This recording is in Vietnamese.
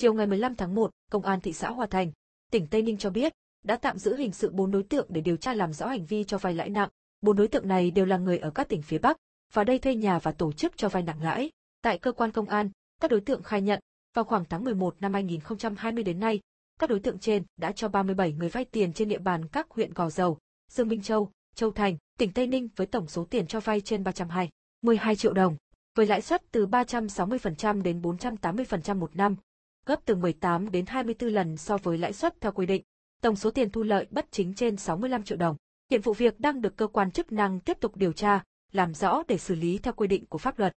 Chiều ngày 15 tháng 1, Công an thị xã Hòa Thành, tỉnh Tây Ninh cho biết, đã tạm giữ hình sự 4 đối tượng để điều tra làm rõ hành vi cho vay lãi nặng. Bốn đối tượng này đều là người ở các tỉnh phía Bắc, và đây thuê nhà và tổ chức cho vay nặng lãi. Tại cơ quan công an, các đối tượng khai nhận, vào khoảng tháng 11 năm 2020 đến nay, các đối tượng trên đã cho 37 người vay tiền trên địa bàn các huyện Gò Dầu, Dương Minh Châu, Châu Thành, tỉnh Tây Ninh với tổng số tiền cho vay trên 320, 12 triệu đồng, với lãi suất từ 360% đến 480% một năm gấp từ 18 đến 24 lần so với lãi suất theo quy định. Tổng số tiền thu lợi bất chính trên 65 triệu đồng. Hiện vụ việc đang được cơ quan chức năng tiếp tục điều tra, làm rõ để xử lý theo quy định của pháp luật.